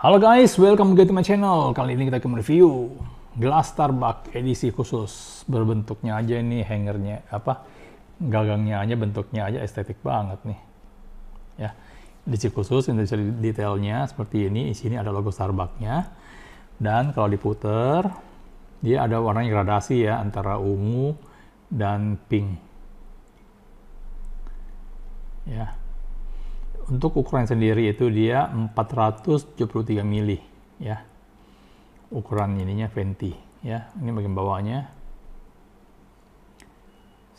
Halo guys, welcome back to my channel. Kali ini kita akan mereview gelas Starbucks edisi khusus. Berbentuknya aja ini hangernya apa? Gagangnya aja bentuknya aja estetik banget nih. Ya. Edisi khusus ini bisa detailnya seperti ini. Di sini ada logo starbucks Dan kalau diputer, dia ada warna gradasi ya antara ungu dan pink. Ya untuk ukuran sendiri itu dia 473 mili ya ukuran ininya venti ya ini bagian bawahnya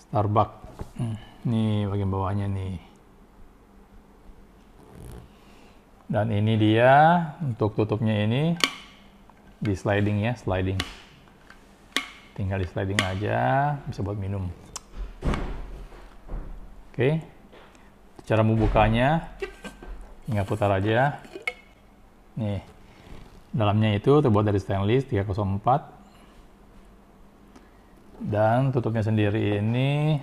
Starbucks hmm, ini bagian bawahnya nih dan ini dia untuk tutupnya ini di sliding ya sliding tinggal di sliding aja bisa buat minum oke okay cara membukanya tinggal putar aja nih dalamnya itu terbuat dari stainless 304 dan tutupnya sendiri ini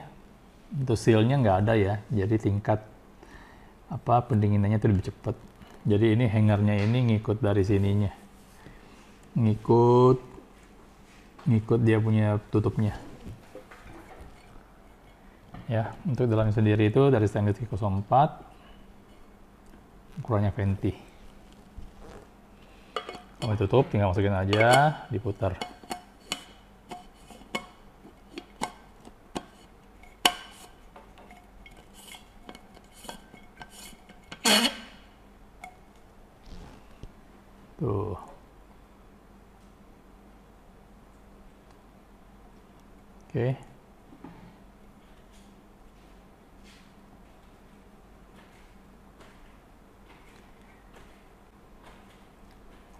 untuk sealnya nggak ada ya jadi tingkat apa pendinginannya itu lebih cepat jadi ini hangernya ini ngikut dari sininya ngikut ngikut dia punya tutupnya Ya, untuk dalamnya sendiri itu dari stainless tikus 4 ukurannya venti. Kalau ditutup tinggal masukin aja, diputar. Oke. Okay.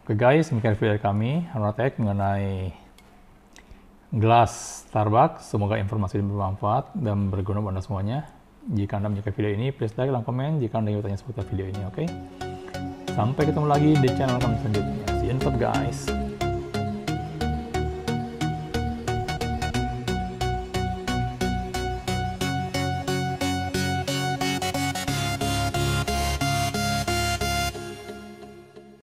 Oke guys, demikian video dari kami, Hanotek, mengenai gelas Starbucks. Semoga informasi ini bermanfaat dan berguna buat Anda semuanya. Jika Anda menyukai video ini, please like dan komen jika Anda ingin bertanya seputar video ini, oke? Okay? Sampai ketemu lagi di channel kami selanjutnya. See you in guys!